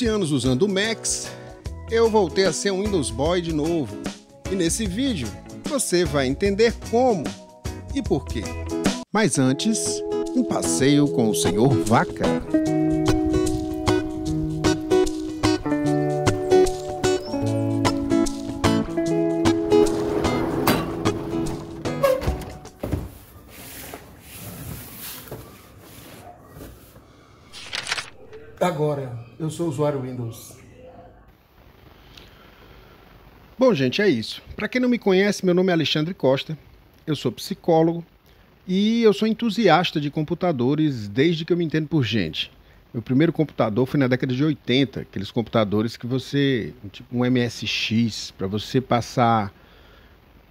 11 anos usando o Max, eu voltei a ser um Windows Boy de novo. E nesse vídeo você vai entender como e por quê. Mas antes, um passeio com o Senhor Vaca. agora. Eu sou usuário Windows. Bom, gente, é isso. Para quem não me conhece, meu nome é Alexandre Costa. Eu sou psicólogo e eu sou entusiasta de computadores desde que eu me entendo por gente. Meu primeiro computador foi na década de 80, aqueles computadores que você, tipo um MSX, para você passar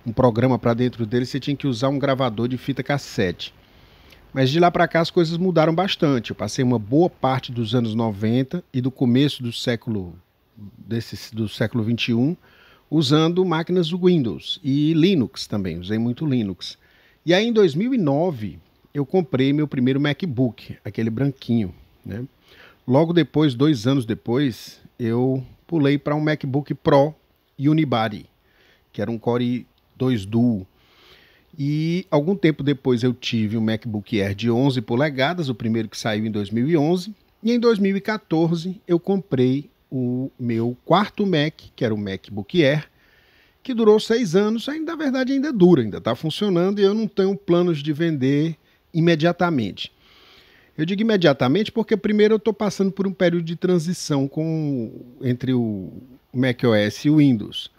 um programa para dentro dele, você tinha que usar um gravador de fita cassete. Mas de lá para cá as coisas mudaram bastante. Eu passei uma boa parte dos anos 90 e do começo do século desse, do século 21 usando máquinas Windows e Linux também, usei muito Linux. E aí em 2009 eu comprei meu primeiro MacBook, aquele branquinho, né? Logo depois, dois anos depois, eu pulei para um MacBook Pro Unibody, que era um Core 2 Duo e algum tempo depois eu tive um MacBook Air de 11 polegadas, o primeiro que saiu em 2011. E em 2014 eu comprei o meu quarto Mac, que era o MacBook Air, que durou seis anos, ainda na verdade ainda dura, ainda está funcionando e eu não tenho planos de vender imediatamente. Eu digo imediatamente porque primeiro eu estou passando por um período de transição com, entre o macOS e o Windows.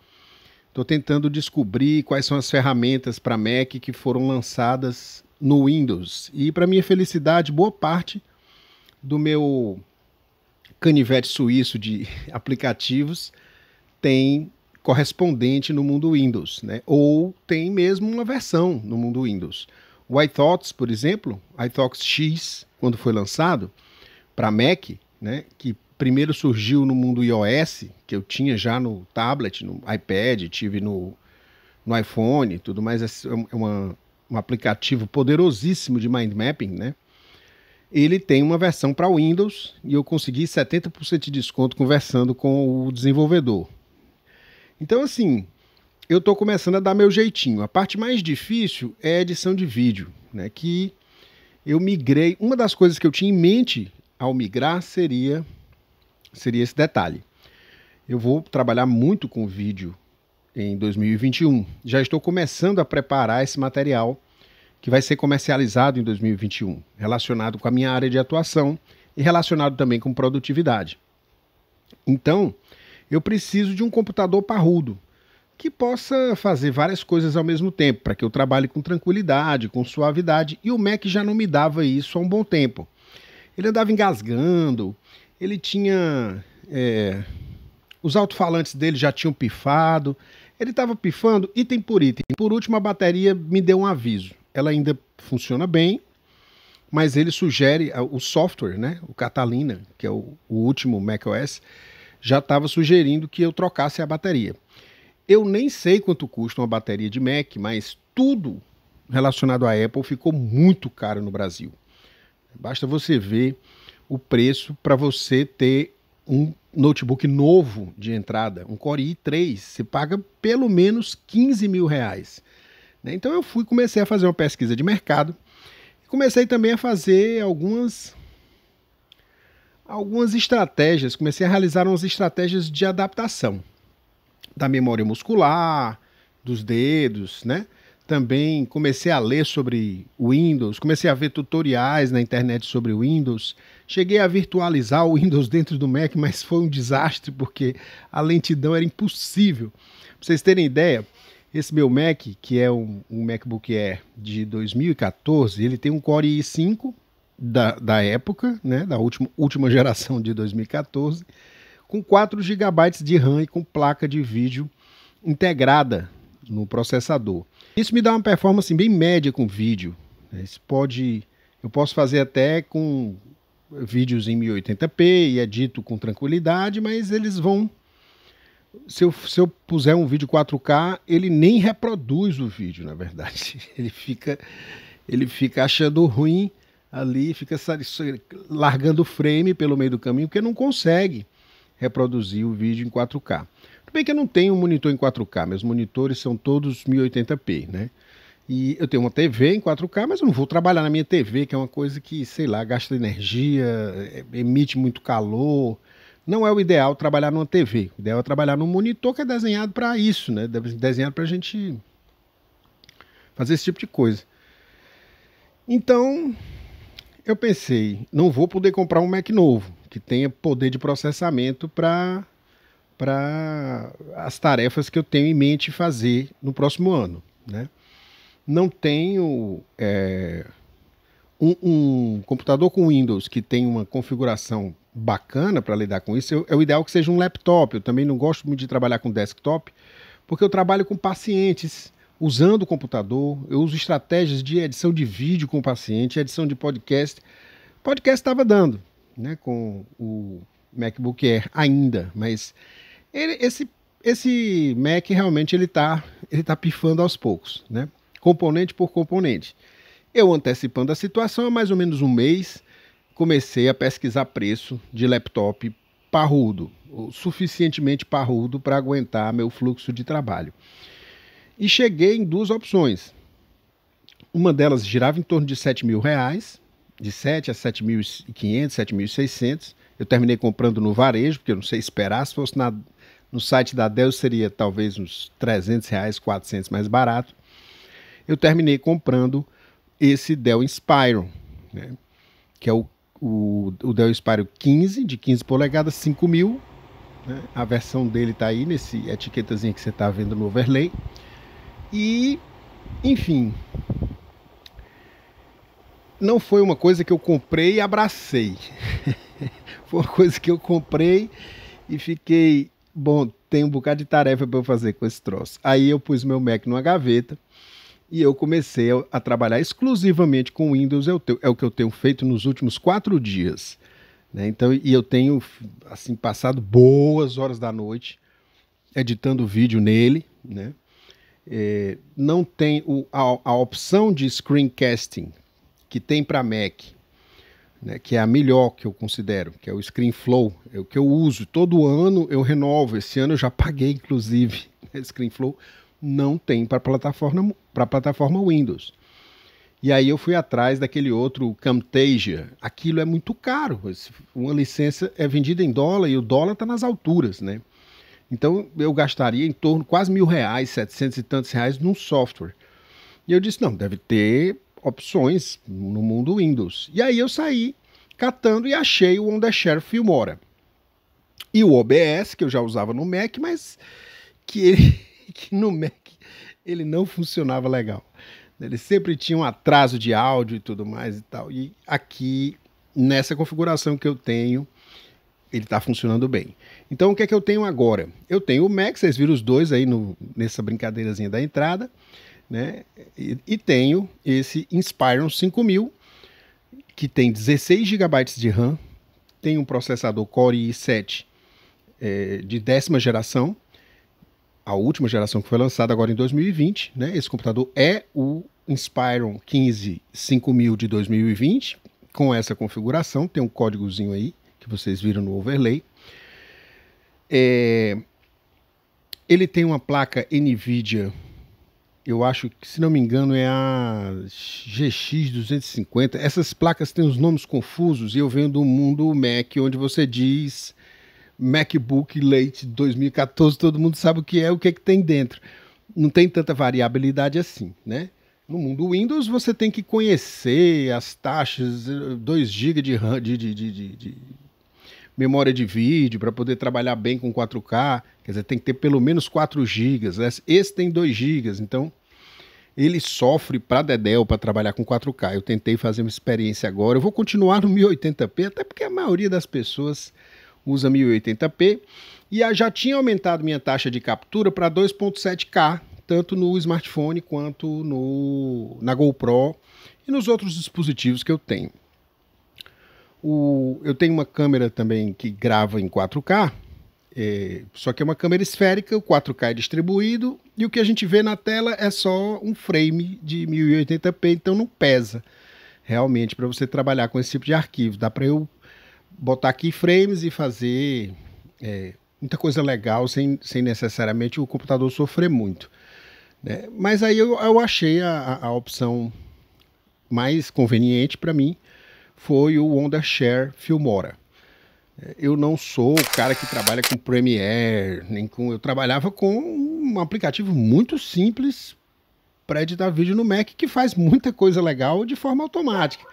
Estou tentando descobrir quais são as ferramentas para Mac que foram lançadas no Windows. E, para minha felicidade, boa parte do meu canivete suíço de aplicativos tem correspondente no mundo Windows, né? ou tem mesmo uma versão no mundo Windows. O iThoughts, por exemplo, iThoughts X, quando foi lançado para Mac, né, que primeiro surgiu no mundo iOS, que eu tinha já no tablet, no iPad, tive no, no iPhone, tudo mais, é, é uma, um aplicativo poderosíssimo de mind mapping, né? Ele tem uma versão para Windows e eu consegui 70% de desconto conversando com o desenvolvedor. Então, assim, eu estou começando a dar meu jeitinho. A parte mais difícil é a edição de vídeo, né? Que eu migrei. Uma das coisas que eu tinha em mente ao migrar seria seria esse detalhe. Eu vou trabalhar muito com vídeo em 2021. Já estou começando a preparar esse material que vai ser comercializado em 2021, relacionado com a minha área de atuação e relacionado também com produtividade. Então, eu preciso de um computador parrudo que possa fazer várias coisas ao mesmo tempo, para que eu trabalhe com tranquilidade, com suavidade, e o Mac já não me dava isso há um bom tempo. Ele andava engasgando, ele tinha. É, os alto-falantes dele já tinham pifado. Ele estava pifando item por item. Por último, a bateria me deu um aviso. Ela ainda funciona bem, mas ele sugere o software, né? O Catalina, que é o, o último macOS, já estava sugerindo que eu trocasse a bateria. Eu nem sei quanto custa uma bateria de Mac, mas tudo relacionado à Apple ficou muito caro no Brasil. Basta você ver o preço para você ter um notebook novo de entrada, um Core i3, você paga pelo menos 15 mil reais. Né? Então eu fui, comecei a fazer uma pesquisa de mercado comecei também a fazer algumas algumas estratégias, comecei a realizar umas estratégias de adaptação da memória muscular, dos dedos, né? também comecei a ler sobre Windows, comecei a ver tutoriais na internet sobre Windows. Cheguei a virtualizar o Windows dentro do Mac, mas foi um desastre porque a lentidão era impossível. Pra vocês terem ideia, esse meu Mac, que é um, um MacBook Air de 2014, ele tem um Core i5 da, da época, né, da última, última geração de 2014, com 4 GB de RAM e com placa de vídeo integrada no processador. Isso me dá uma performance assim, bem média com vídeo. É, isso pode, eu posso fazer até com vídeos em 1080p e edito é com tranquilidade, mas eles vão. Se eu, se eu puser um vídeo 4K, ele nem reproduz o vídeo, na verdade. Ele fica, ele fica achando ruim ali, fica largando o frame pelo meio do caminho, porque não consegue reproduzir o vídeo em 4K bem que eu não tenho um monitor em 4K, meus monitores são todos 1080p, né? E eu tenho uma TV em 4K, mas eu não vou trabalhar na minha TV, que é uma coisa que, sei lá, gasta energia, é, emite muito calor. Não é o ideal trabalhar numa TV. O ideal é trabalhar num monitor que é desenhado para isso, né? Desenhado para a gente fazer esse tipo de coisa. Então, eu pensei, não vou poder comprar um Mac novo, que tenha poder de processamento para para as tarefas que eu tenho em mente fazer no próximo ano. Né? Não tenho é, um, um, computador com Windows que tem uma configuração bacana para lidar com isso. Eu, é o ideal que seja um laptop. Eu também não gosto muito de trabalhar com desktop, porque eu trabalho com pacientes usando o computador. Eu uso estratégias de edição de vídeo com o paciente, edição de podcast. Podcast estava dando, né, com o MacBook Air ainda, mas ele, esse, esse Mac realmente ele está ele tá pifando aos poucos, né? componente por componente. Eu antecipando a situação há mais ou menos um mês, comecei a pesquisar preço de laptop parrudo, suficientemente parrudo para aguentar meu fluxo de trabalho. E cheguei em duas opções. Uma delas girava em torno de 7 mil reais, de 7 a 7.500, 7.600. Eu terminei comprando no varejo, porque eu não sei esperar. Se fosse na, no site da Dell seria talvez uns 300 reais, 400 mais barato. Eu terminei comprando esse Dell Inspiron, né? que é o, o, o, Dell Inspiron 15, de 15 polegadas, 5 mil. Né? A versão dele está aí nesse etiquetazinha que você está vendo no overlay. E, enfim, não foi uma coisa que eu comprei e abracei. foi uma coisa que eu comprei e fiquei bom, tem um bocado de tarefa para eu fazer com esse troço. Aí eu pus meu Mac numa gaveta e eu comecei a trabalhar exclusivamente com Windows, é, é o que eu tenho feito nos últimos quatro dias. Né? Então, e eu tenho assim passado boas horas da noite editando vídeo nele. Né? É, não tem o, a, a opção de screencasting que tem para Mac né, que é a melhor que eu considero, que é o ScreenFlow, é o que eu uso todo ano, eu renovo. Esse ano eu já paguei, inclusive, né, ScreenFlow não tem para plataforma para plataforma Windows. E aí eu fui atrás daquele outro Camtasia. Aquilo é muito caro. Uma licença é vendida em dólar e o dólar está nas alturas, né? Então eu gastaria em torno quase mil reais, setecentos e tantos reais num software. E eu disse não, deve ter opções no mundo Windows. E aí eu saí catando e achei o On Filmora. E o OBS, que eu já usava no Mac, mas que, ele, que no Mac ele não funcionava legal. Ele sempre tinha um atraso de áudio e tudo mais e tal. E aqui, nessa configuração que eu tenho, ele está funcionando bem. Então, o que é que eu tenho agora? Eu tenho o Mac, vocês viram os dois aí no, nessa brincadeirazinha da entrada né? E, e tenho esse Inspiron 5000, que tem 16 GB de RAM, tem um processador Core i7 é, de décima geração, a última geração que foi lançada agora em 2020, né? Esse computador é o Inspiron 15 5000 de 2020, com essa configuração, tem um códigozinho aí que vocês viram no overlay. É... Ele tem uma placa NVIDIA eu acho que, se não me engano, é a GX250. Essas placas têm os nomes confusos e eu venho do mundo Mac, onde você diz MacBook Late 2014, todo mundo sabe o que é, o que, é que tem dentro. Não tem tanta variabilidade assim, né? No mundo Windows, você tem que conhecer as taxas, 2 GB de, RAM, de, de, de, de memória de vídeo para poder trabalhar bem com 4K. Quer dizer, tem que ter pelo menos 4 GB. Né? Esse tem 2 GB, então ele sofre para Dedéu para trabalhar com 4K. Eu tentei fazer uma experiência agora. Eu vou continuar no 1080p, até porque a maioria das pessoas usa 1080p. E já tinha aumentado minha taxa de captura para 2.7K, tanto no smartphone quanto no, na GoPro e nos outros dispositivos que eu tenho. O, eu tenho uma câmera também que grava em 4K, é, só que é uma câmera esférica, o 4K é distribuído e o que a gente vê na tela é só um frame de 1080p, então não pesa realmente para você trabalhar com esse tipo de arquivo. Dá para eu botar aqui frames e fazer é, muita coisa legal sem, sem necessariamente o computador sofrer muito. Né? Mas aí eu, eu achei a, a opção mais conveniente para mim foi o Share Filmora eu não sou o cara que trabalha com Premiere, nem com. Eu trabalhava com um aplicativo muito simples para editar vídeo no Mac que faz muita coisa legal de forma automática.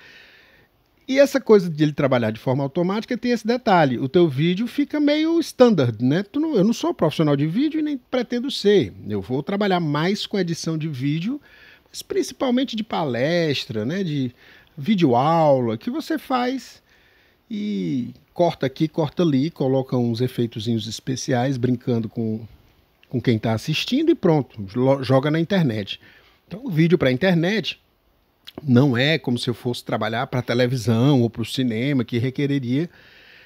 E essa coisa de ele trabalhar de forma automática tem esse detalhe: o teu vídeo fica meio standard, né? Não, eu não sou profissional de vídeo e nem pretendo ser. Eu vou trabalhar mais com edição de vídeo, mas principalmente de palestra, né? De videoaula que você faz e corta aqui, corta ali, coloca uns efeitozinhos especiais, brincando com, com quem está assistindo e pronto, joga na internet. Então, o vídeo para a internet não é como se eu fosse trabalhar para televisão ou para o cinema, que requereria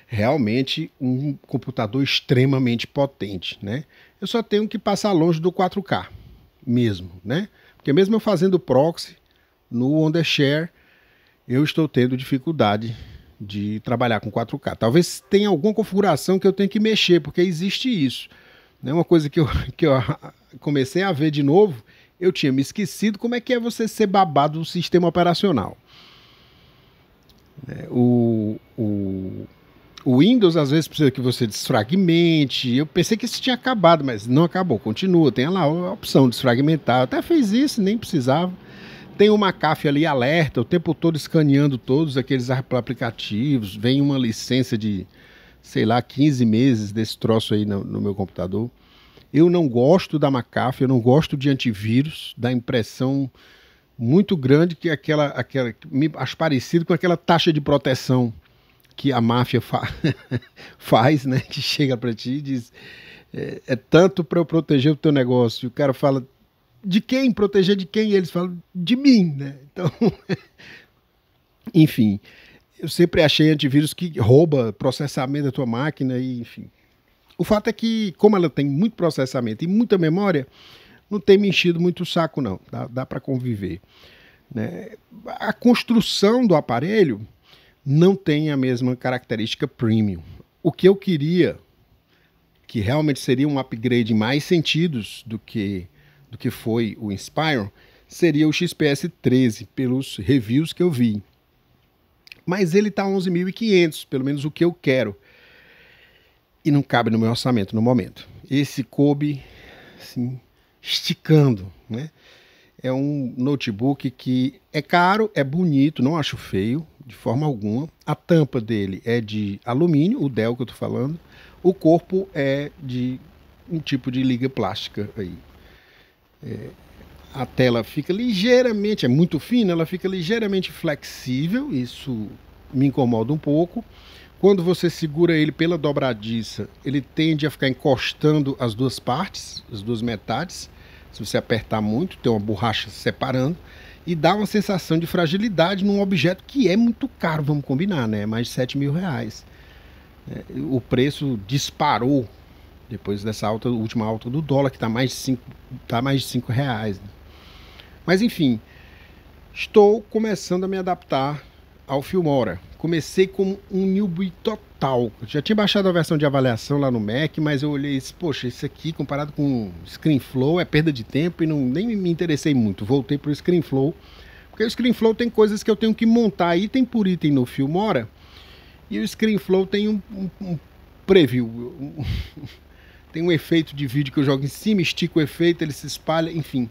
realmente um computador extremamente potente, né? Eu só tenho que passar longe do 4K mesmo, né? Porque mesmo eu fazendo proxy no OnderShare, eu estou tendo dificuldade de trabalhar com 4K. Talvez tenha alguma configuração que eu tenha que mexer, porque existe isso. Né? Uma coisa que eu, que eu comecei a ver de novo, eu tinha me esquecido como é que é você ser babado do sistema operacional. É, o, o, o Windows às vezes precisa que você desfragmente. Eu pensei que isso tinha acabado, mas não acabou, continua. Tem lá a opção de desfragmentar. Eu até fiz isso, nem precisava. Tem o McAfee ali alerta, o tempo todo escaneando todos aqueles aplicativos. Vem uma licença de, sei lá, 15 meses desse troço aí no, no meu computador. Eu não gosto da McAfee, eu não gosto de antivírus, dá impressão muito grande que aquela, aquela me acho parecido com aquela taxa de proteção que a máfia fa faz, né? Que chega para ti e diz é, é tanto para eu proteger o teu negócio. E o cara fala de quem, proteger de quem? E eles falam de mim, né? Então, enfim, eu sempre achei antivírus que rouba processamento da tua máquina e enfim. O fato é que, como ela tem muito processamento e muita memória, não tem me enchido muito o saco, não. Dá, dá para conviver. Né? A construção do aparelho não tem a mesma característica premium. O que eu queria, que realmente seria um upgrade em mais sentidos do que do que foi o Inspiron seria o XPS 13, pelos reviews que eu vi. Mas ele está 11.500, pelo menos o que eu quero. E não cabe no meu orçamento no momento. Esse coube, assim, esticando, né? É um notebook que é caro, é bonito, não acho feio de forma alguma. A tampa dele é de alumínio, o Dell que eu estou falando. O corpo é de um tipo de liga plástica aí é, a tela fica ligeiramente, é muito fina, ela fica ligeiramente flexível, isso me incomoda um pouco. Quando você segura ele pela dobradiça, ele tende a ficar encostando as duas partes, as duas metades. Se você apertar muito, tem uma borracha separando e dá uma sensação de fragilidade num objeto que é muito caro, vamos combinar, né? É mais de 7 mil reais. É, o preço disparou depois dessa alta, última alta do dólar, que está mais de 5 tá mais de cinco reais. Né? Mas enfim, estou começando a me adaptar ao Filmora. Comecei como um newbie total. Já tinha baixado a versão de avaliação lá no Mac, mas eu olhei e disse, poxa, isso aqui comparado com ScreenFlow é perda de tempo e não, nem me interessei muito. Voltei para o ScreenFlow, porque o ScreenFlow tem coisas que eu tenho que montar item por item no Filmora, e o ScreenFlow tem um, um, um preview, um, tem um efeito de vídeo que eu jogo em cima, estico o efeito, ele se espalha, enfim.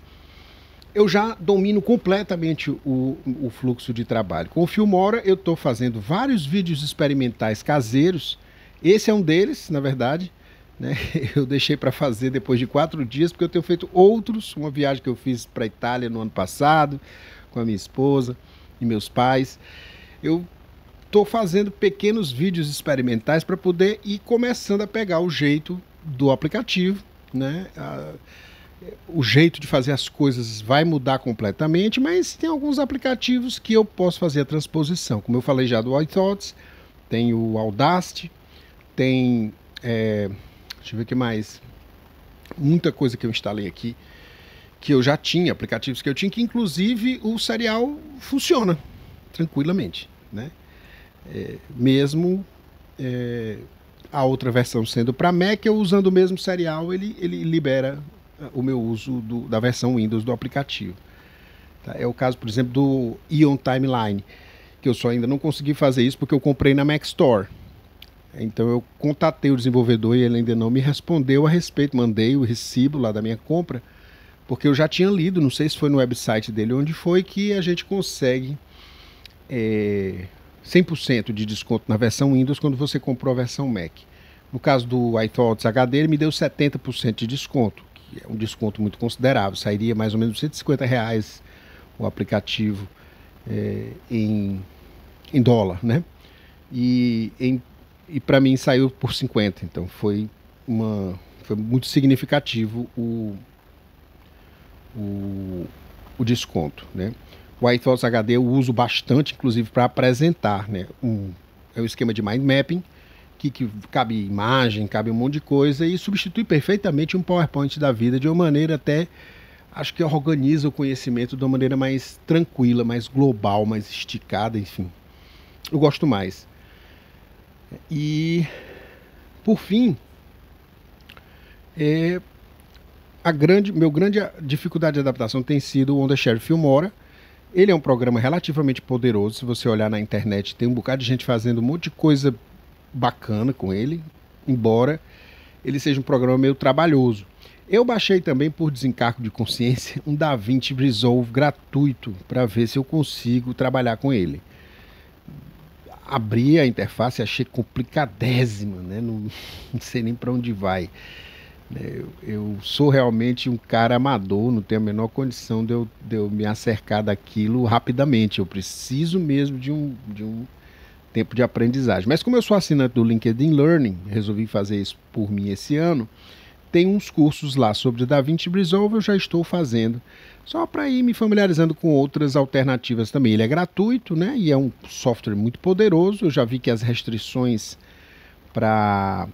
Eu já domino completamente o, o fluxo de trabalho. Com o Filmora, eu estou fazendo vários vídeos experimentais caseiros. Esse é um deles, na verdade. Né? Eu deixei para fazer depois de quatro dias, porque eu tenho feito outros. Uma viagem que eu fiz para a Itália no ano passado, com a minha esposa e meus pais. Eu estou fazendo pequenos vídeos experimentais para poder ir começando a pegar o jeito do aplicativo, né? A, o jeito de fazer as coisas vai mudar completamente, mas tem alguns aplicativos que eu posso fazer a transposição. Como eu falei já do iThoughts, tem o Audacity, tem. É, deixa eu ver o que mais. Muita coisa que eu instalei aqui que eu já tinha, aplicativos que eu tinha, que inclusive o serial funciona tranquilamente, né? É, mesmo é, a outra versão sendo para Mac, eu usando o mesmo serial, ele, ele libera uh, o meu uso do, da versão Windows do aplicativo. Tá? É o caso, por exemplo, do Ion Timeline, que eu só ainda não consegui fazer isso porque eu comprei na Mac Store. Então eu contatei o desenvolvedor e ele ainda não me respondeu a respeito. Mandei o recibo lá da minha compra, porque eu já tinha lido, não sei se foi no website dele, onde foi que a gente consegue é, 100% de desconto na versão Windows quando você comprou a versão Mac. No caso do iThoughts HD, ele me deu 70% de desconto, que é um desconto muito considerável, sairia mais ou menos 150 reais o aplicativo é, em, em dólar, né? E, e para mim saiu por 50, então foi, uma, foi muito significativo o, o, o desconto, né? o iThoughts HD eu uso bastante, inclusive, para apresentar, né? Um, é o um esquema de mind mapping, que, que cabe imagem, cabe um monte de coisa, e substitui perfeitamente um PowerPoint da vida de uma maneira até acho que organiza o conhecimento de uma maneira mais tranquila, mais global, mais esticada, enfim. Eu gosto mais. E, por fim, é, a grande, meu grande dificuldade de adaptação tem sido onde a Sheriff Filmora, ele é um programa relativamente poderoso. Se você olhar na internet, tem um bocado de gente fazendo um monte de coisa bacana com ele, embora ele seja um programa meio trabalhoso. Eu baixei também, por desencargo de consciência, um DaVinci Resolve gratuito para ver se eu consigo trabalhar com ele. Abri a interface, achei complicadésima, né? Não, não sei nem para onde vai. É, eu, eu, sou realmente um cara amador, não tenho a menor condição de eu, de eu me acercar daquilo rapidamente. Eu preciso mesmo de um, de um tempo de aprendizagem. Mas como eu sou assinante do LinkedIn Learning, resolvi fazer isso por mim esse ano, tem uns cursos lá sobre DaVinci Resolve, eu já estou fazendo, só para ir me familiarizando com outras alternativas também. Ele é gratuito, né? E é um software muito poderoso. Eu já vi que as restrições para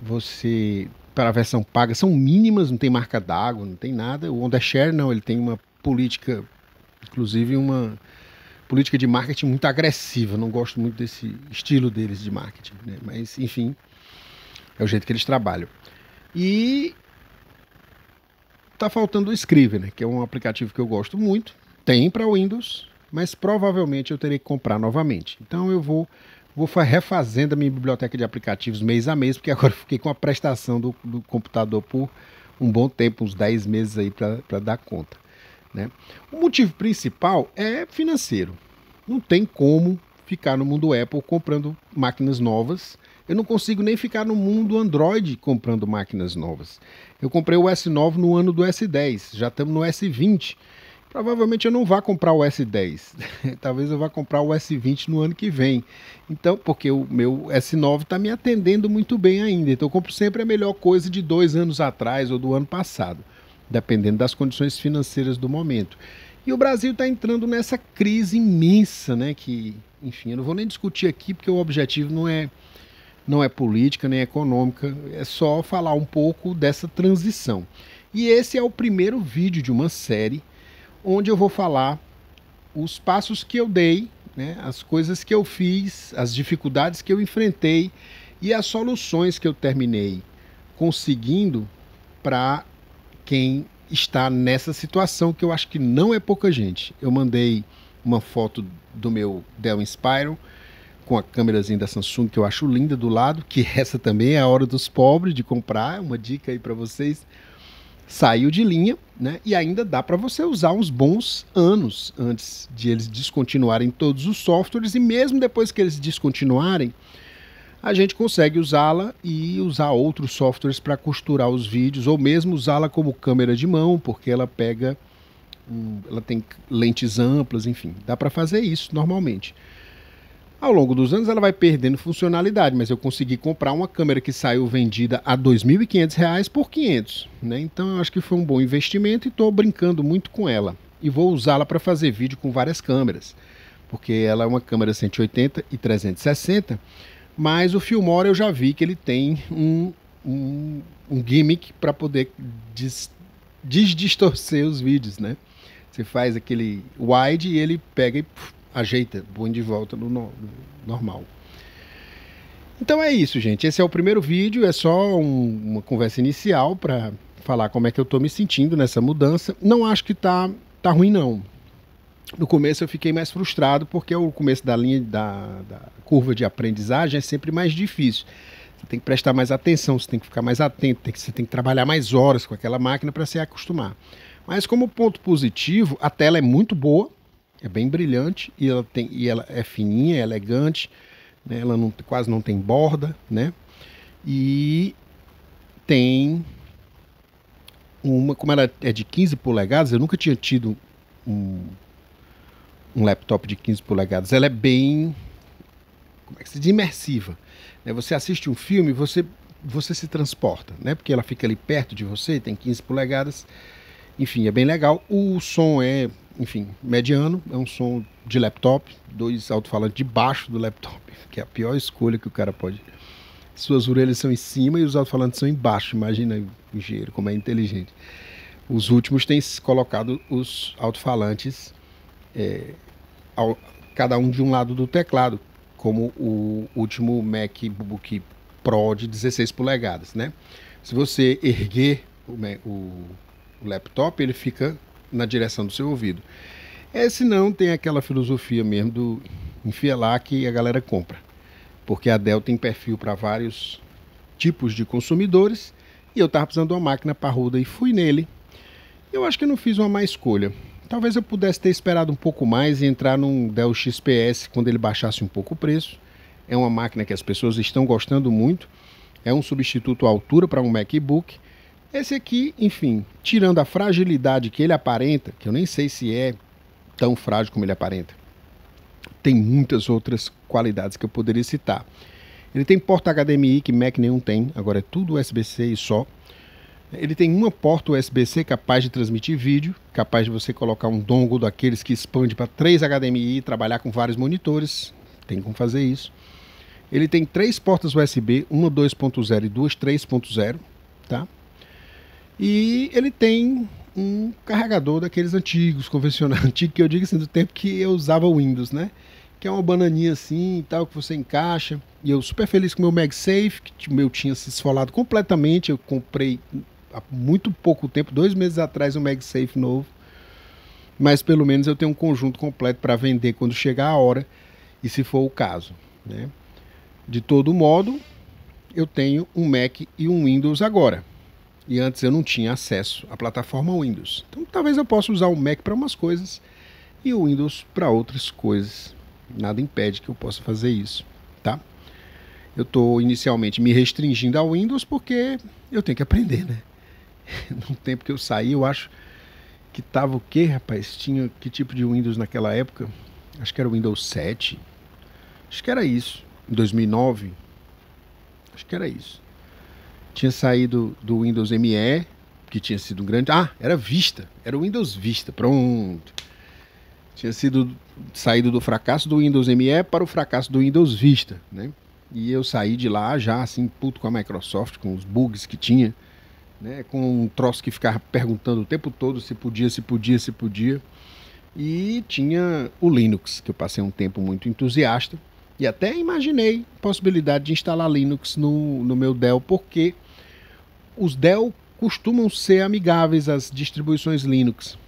você para a versão paga são mínimas, não tem marca d'água, não tem nada. O Onda não, ele tem uma política, inclusive uma política de marketing muito agressiva. Não gosto muito desse estilo deles de marketing, né? mas enfim, é o jeito que eles trabalham. E tá faltando o Scrivener, né? que é um aplicativo que eu gosto muito. Tem para Windows, mas provavelmente eu terei que comprar novamente. Então eu vou Vou refazendo a minha biblioteca de aplicativos mês a mês, porque agora fiquei com a prestação do, do computador por um bom tempo, uns 10 meses aí para dar conta. Né? O motivo principal é financeiro. Não tem como ficar no mundo Apple comprando máquinas novas. Eu não consigo nem ficar no mundo Android comprando máquinas novas. Eu comprei o S9 no ano do S10, já estamos no S20 provavelmente eu não vá comprar o S10. Talvez eu vá comprar o S20 no ano que vem. Então, porque o meu S9 está me atendendo muito bem ainda. Então, eu compro sempre a melhor coisa de dois anos atrás ou do ano passado, dependendo das condições financeiras do momento. E o Brasil está entrando nessa crise imensa, né? Que, enfim, eu não vou nem discutir aqui, porque o objetivo não é não é política nem econômica, é só falar um pouco dessa transição. E esse é o primeiro vídeo de uma série onde eu vou falar os passos que eu dei, né, as coisas que eu fiz, as dificuldades que eu enfrentei e as soluções que eu terminei conseguindo para quem está nessa situação, que eu acho que não é pouca gente. Eu mandei uma foto do meu Dell Inspiron com a câmerazinha da Samsung que eu acho linda do lado, que essa também é a hora dos pobres de comprar, é uma dica aí para vocês saiu de linha, né? E ainda dá para você usar uns bons anos antes de eles descontinuarem todos os softwares e mesmo depois que eles descontinuarem, a gente consegue usá-la e usar outros softwares para costurar os vídeos ou mesmo usá-la como câmera de mão, porque ela pega ela tem lentes amplas, enfim, dá para fazer isso normalmente. Ao longo dos anos ela vai perdendo funcionalidade, mas eu consegui comprar uma câmera que saiu vendida a R$ 2.500 por 500, né? Então eu acho que foi um bom investimento e estou brincando muito com ela. E vou usá-la para fazer vídeo com várias câmeras, porque ela é uma câmera 180 e 360, mas o Filmora eu já vi que ele tem um, um, um gimmick para poder des, desdistorcer os vídeos, né? Você faz aquele wide e ele pega e ajeita, põe de volta no, no normal. Então é isso, gente. Esse é o primeiro vídeo, é só um, uma conversa inicial para falar como é que eu estou me sentindo nessa mudança. Não acho que tá, tá ruim, não. No começo eu fiquei mais frustrado, porque o começo da linha da, da curva de aprendizagem é sempre mais difícil. Você tem que prestar mais atenção, você tem que ficar mais atento, tem que, você tem que trabalhar mais horas com aquela máquina para se acostumar. Mas como ponto positivo, a tela é muito boa, é bem brilhante e ela, tem, e ela é fininha, é elegante, né? ela não, quase não tem borda, né? E tem uma, como ela é de 15 polegadas, eu nunca tinha tido um, um laptop de 15 polegadas. Ela é bem, como é que se diz, imersiva. Né? Você assiste um filme, você você se transporta, né? Porque ela fica ali perto de você, tem 15 polegadas. Enfim, é bem legal. O som é enfim, mediano, é um som de laptop, dois alto-falantes debaixo do laptop, que é a pior escolha que o cara pode. Suas orelhas são em cima e os alto-falantes são embaixo. Imagina o engenheiro como é inteligente. Os últimos têm colocado os alto-falantes, é, ao, cada um de um lado do teclado, como o último MacBook Pro de 16 polegadas, né? Se você erguer o, o, o laptop, ele fica na direção do seu ouvido. É, se não, tem aquela filosofia mesmo do enfielar lá que a galera compra. Porque a Dell tem perfil para vários tipos de consumidores e eu estava precisando de uma máquina parruda e fui nele. Eu acho que não fiz uma má escolha. Talvez eu pudesse ter esperado um pouco mais e entrar num Dell XPS quando ele baixasse um pouco o preço. É uma máquina que as pessoas estão gostando muito. É um substituto à altura para um MacBook esse aqui, enfim, tirando a fragilidade que ele aparenta, que eu nem sei se é tão frágil como ele aparenta, tem muitas outras qualidades que eu poderia citar. Ele tem porta HDMI que Mac nenhum tem, agora é tudo USB-C e só. Ele tem uma porta USB-C capaz de transmitir vídeo, capaz de você colocar um dongle daqueles que expande para 3 HDMI e trabalhar com vários monitores. Tem como fazer isso. Ele tem três portas USB, uma 2.0 e duas 3.0, tá? E ele tem um carregador daqueles antigos, convencionais antigo, que eu digo assim, do tempo que eu usava Windows, né? Que é uma bananinha assim e tal, que você encaixa. E eu super feliz com o meu MagSafe, que meu tinha se esfolado completamente. Eu comprei há muito pouco tempo, dois meses atrás, um MagSafe novo. Mas pelo menos eu tenho um conjunto completo para vender quando chegar a hora, e se for o caso, né? De todo modo, eu tenho um Mac e um Windows agora e antes eu não tinha acesso à plataforma Windows. Então talvez eu possa usar o Mac para umas coisas e o Windows para outras coisas. Nada impede que eu possa fazer isso, tá? Eu estou inicialmente me restringindo ao Windows porque eu tenho que aprender, né? No tempo que eu saí, eu acho que tava o que, rapaz? Tinha que tipo de Windows naquela época? Acho que era o Windows 7. Acho que era isso. Em 2009. Acho que era isso. Tinha saído do Windows ME, que tinha sido um grande. Ah, era Vista. Era o Windows Vista. Pronto. Tinha sido saído do fracasso do Windows ME para o fracasso do Windows Vista, né? E eu saí de lá já assim puto com a Microsoft, com os bugs que tinha, né? Com um troço que ficava perguntando o tempo todo se podia, se podia, se podia. E tinha o Linux, que eu passei um tempo muito entusiasta e até imaginei a possibilidade de instalar Linux no, no meu Dell, porque os Dell costumam ser amigáveis às distribuições Linux.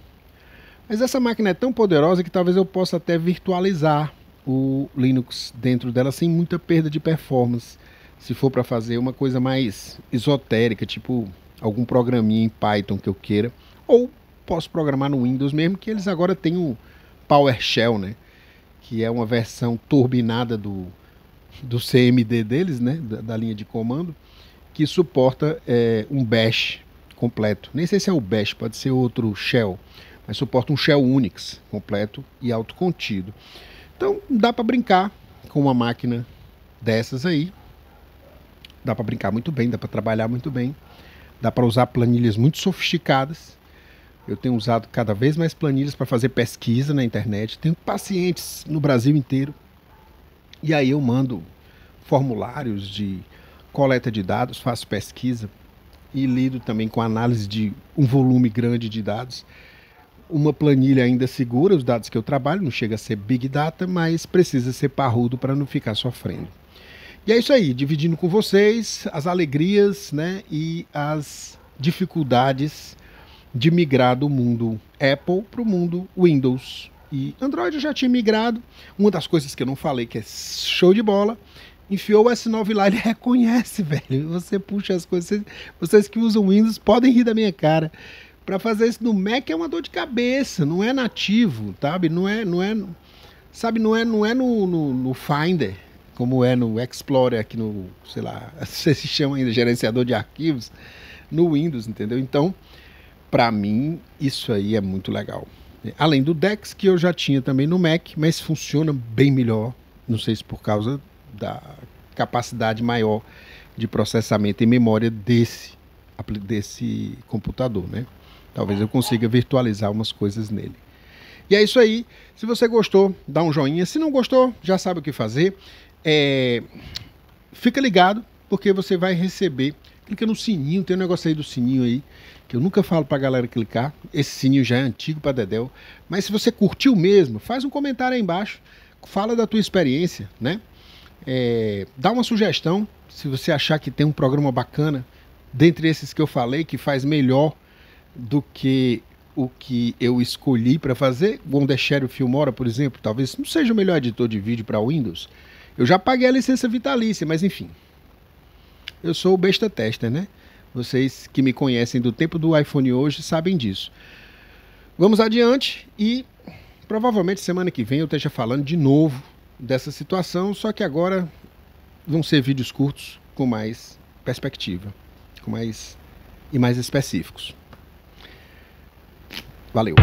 Mas essa máquina é tão poderosa que talvez eu possa até virtualizar o Linux dentro dela sem muita perda de performance. Se for para fazer uma coisa mais esotérica, tipo algum programinha em Python que eu queira, ou posso programar no Windows mesmo, que eles agora têm o PowerShell, né? Que é uma versão turbinada do, do CMD deles, né? da, da linha de comando que suporta é, um bash completo. Nem sei se é o bash, pode ser outro shell, mas suporta um shell Unix completo e autocontido. Então dá para brincar com uma máquina dessas aí. Dá para brincar muito bem, dá para trabalhar muito bem, dá para usar planilhas muito sofisticadas. Eu tenho usado cada vez mais planilhas para fazer pesquisa na internet. Tenho pacientes no Brasil inteiro. E aí eu mando formulários de coleta de dados, faço pesquisa e lido também com análise de um volume grande de dados. Uma planilha ainda segura os dados que eu trabalho, não chega a ser big data, mas precisa ser parrudo para não ficar sofrendo. E é isso aí, dividindo com vocês as alegrias né, e as dificuldades de migrar do mundo Apple para o mundo Windows. E Android eu já tinha migrado. Uma das coisas que eu não falei que é show de bola enfiou o S9 lá, ele reconhece, velho. Você puxa as coisas. Vocês, vocês que usam Windows podem rir da minha cara. Para fazer isso no Mac é uma dor de cabeça, não é nativo, sabe? Não é, não é, sabe? Não é, não é no, no, no Finder, como é no Explorer aqui no, sei lá, se chama ainda gerenciador de arquivos no Windows, entendeu? Então, para mim isso aí é muito legal. Além do Dex que eu já tinha também no Mac, mas funciona bem melhor. Não sei se por causa da capacidade maior de processamento e memória desse, desse computador, né? Talvez eu consiga virtualizar umas coisas nele. E é isso aí. Se você gostou, dá um joinha. Se não gostou, já sabe o que fazer. É... Fica ligado, porque você vai receber. Clica no sininho, tem um negócio aí do sininho aí, que eu nunca falo pra galera clicar. Esse sininho já é antigo pra Dedel. Mas se você curtiu mesmo, faz um comentário aí embaixo. Fala da tua experiência, né? É, dá uma sugestão, se você achar que tem um programa bacana, dentre esses que eu falei, que faz melhor do que o que eu escolhi para fazer. O Ondechero Filmora, por exemplo, talvez não seja o melhor editor de vídeo para Windows. Eu já paguei a licença vitalícia, mas enfim. Eu sou o besta tester, né? Vocês que me conhecem do tempo do iPhone hoje sabem disso. Vamos adiante e provavelmente semana que vem eu esteja falando de novo dessa situação, só que agora vão ser vídeos curtos com mais perspectiva, com mais e mais específicos. Valeu.